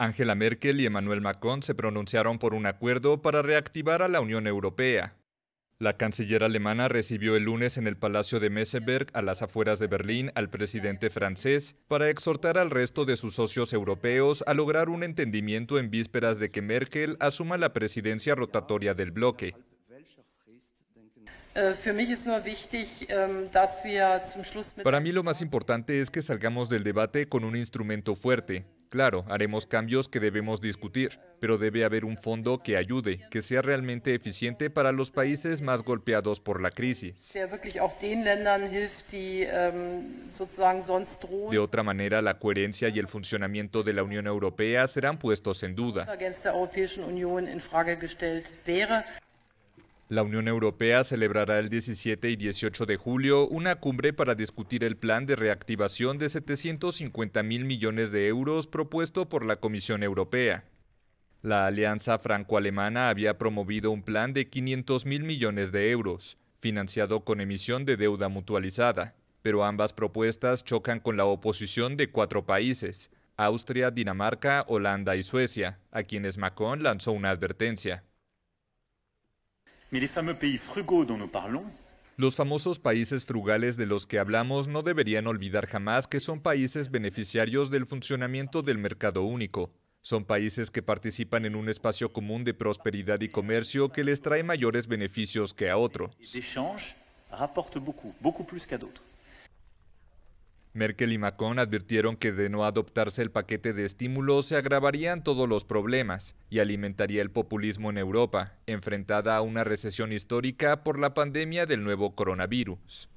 Angela Merkel y Emmanuel Macron se pronunciaron por un acuerdo para reactivar a la Unión Europea. La canciller alemana recibió el lunes en el Palacio de Messeberg, a las afueras de Berlín, al presidente francés para exhortar al resto de sus socios europeos a lograr un entendimiento en vísperas de que Merkel asuma la presidencia rotatoria del bloque. Para mí lo más importante es que salgamos del debate con un instrumento fuerte, Claro, haremos cambios que debemos discutir, pero debe haber un fondo que ayude, que sea realmente eficiente para los países más golpeados por la crisis. Ähm, de otra manera, la coherencia y el funcionamiento de la Unión Europea serán puestos en duda. La Unión Europea celebrará el 17 y 18 de julio una cumbre para discutir el plan de reactivación de 750 mil millones de euros propuesto por la Comisión Europea. La alianza franco-alemana había promovido un plan de 500 mil millones de euros, financiado con emisión de deuda mutualizada, pero ambas propuestas chocan con la oposición de cuatro países, Austria, Dinamarca, Holanda y Suecia, a quienes Macron lanzó una advertencia. Los famosos países frugales de los que hablamos no deberían olvidar jamás que son países beneficiarios del funcionamiento del mercado único. Son países que participan en un espacio común de prosperidad y comercio que les trae mayores beneficios que a otros. Merkel y Macron advirtieron que de no adoptarse el paquete de estímulo se agravarían todos los problemas y alimentaría el populismo en Europa, enfrentada a una recesión histórica por la pandemia del nuevo coronavirus.